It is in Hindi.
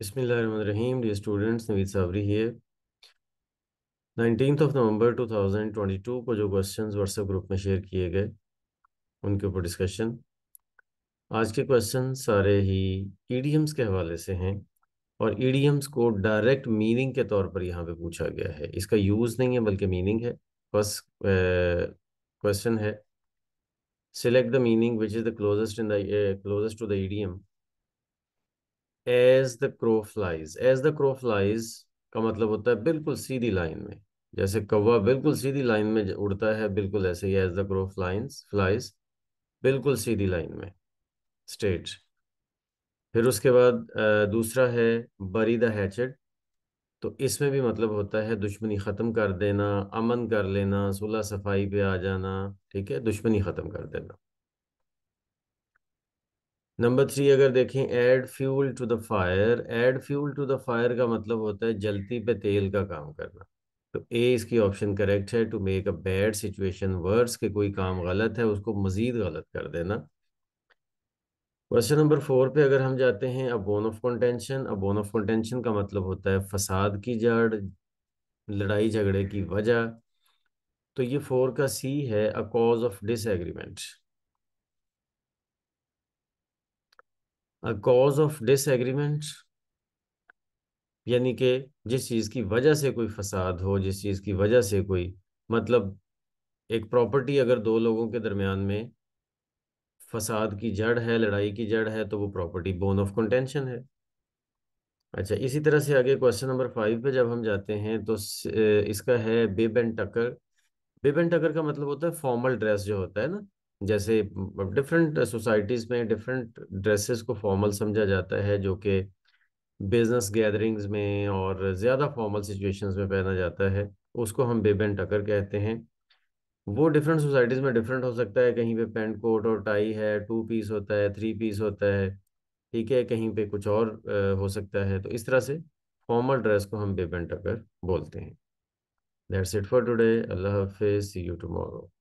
Bismillahirrahmanirrahim. Dear students, Naveed Sabri here. 19th of November 2022 को जो questions WhatsApp group में share किए गए उनके ऊपर discussion. आज के question सारे ही idioms के हवाले से हैं और idioms को direct meaning के तौर पर यहाँ पे पूछा गया है इसका use नहीं है बल्कि meaning है बस question है select the meaning which is the closest in the uh, closest to the idiom as the crow flies as the crow flies का मतलब होता है बिल्कुल सीधी लाइन में जैसे कौवा बिल्कुल सीधी लाइन में उड़ता है बिल्कुल ऐसे ही as the crow flies flies बिल्कुल सीधी लाइन में स्ट्रेट फिर उसके बाद दूसरा है बरी द हैचेड तो इसमें भी मतलब होता है दुश्मनी ख़त्म कर देना अमन कर लेना सुलह सफाई पे आ जाना ठीक है दुश्मनी ख़त्म कर देना नंबर थ्री अगर देखें add fuel to the fire add fuel to the fire का मतलब होता है जलती पे तेल का काम करना तो ए इसकी ऑप्शन करेक्ट है to make a bad situation worse के कोई काम गलत है उसको मजीद गलत कर देना क्वेश्चन नंबर फोर पे अगर हम जाते हैं bone of contention bone of contention का मतलब होता है फसाद की जड़ लड़ाई झगड़े की वजह तो ये फोर का सी है a cause of disagreement cause of disagreement यानी कि जिस चीज़ की वजह से कोई फसाद हो जिस चीज़ की वजह से कोई मतलब एक प्रॉपर्टी अगर दो लोगों के दरमियान में फसाद की जड़ है लड़ाई की जड़ है तो वो प्रॉपर्टी बोन ऑफ कंटेंशन है अच्छा इसी तरह से आगे क्वेश्चन नंबर फाइव पे जब हम जाते हैं तो इसका है बिब एंड टकर बिब एंड टकर का मतलब होता है फॉर्मल ड्रेस जो होता है ना जैसे डिफरेंट सोसाइटीज़ में डिफरेंट ड्रेसेस को फॉर्मल समझा जाता है जो कि बिजनेस गैदरिंग्स में और ज़्यादा फॉर्मल सिचुएशंस में पहना जाता है उसको हम बेब एंड टकर कहते हैं वो डिफरेंट सोसाइटीज़ में डिफरेंट हो सकता है कहीं पे पेंट कोट और टाई है टू पीस होता है थ्री पीस होता है ठीक है कहीं पे कुछ और हो सकता है तो इस तरह से फॉर्मल ड्रेस को हम एंड टकर बोलते हैं दैट्स इट फॉर टुडे अल्लाह हाफिज़ सी यू टुमारो